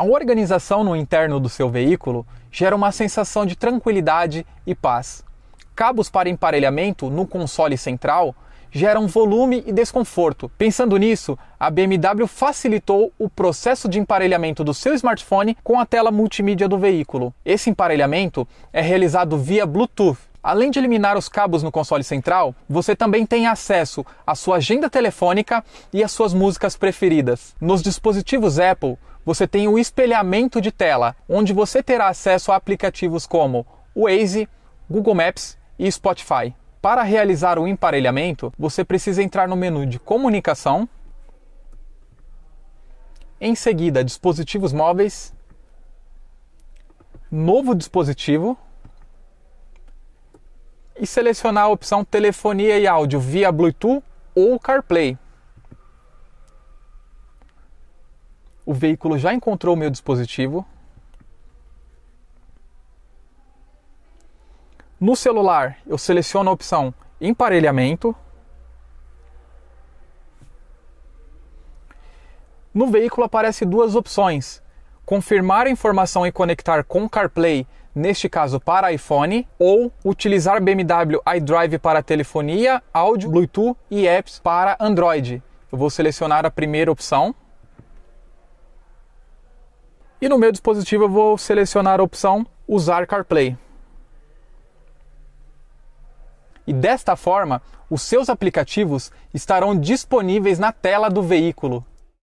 A organização no interno do seu veículo gera uma sensação de tranquilidade e paz. Cabos para emparelhamento no console central geram volume e desconforto. Pensando nisso, a BMW facilitou o processo de emparelhamento do seu smartphone com a tela multimídia do veículo. Esse emparelhamento é realizado via Bluetooth, Além de eliminar os cabos no console central, você também tem acesso à sua agenda telefônica e às suas músicas preferidas. Nos dispositivos Apple, você tem o espelhamento de tela, onde você terá acesso a aplicativos como Waze, Google Maps e Spotify. Para realizar o emparelhamento, você precisa entrar no menu de Comunicação, em seguida, Dispositivos móveis, Novo dispositivo e selecionar a opção telefonia e áudio via Bluetooth ou CarPlay. O veículo já encontrou o meu dispositivo. No celular, eu seleciono a opção emparelhamento. No veículo aparecem duas opções: confirmar a informação e conectar com CarPlay, neste caso para iPhone, ou utilizar BMW iDrive para telefonia, áudio, Bluetooth e apps para Android. Eu vou selecionar a primeira opção. E no meu dispositivo eu vou selecionar a opção Usar CarPlay. E desta forma, os seus aplicativos estarão disponíveis na tela do veículo.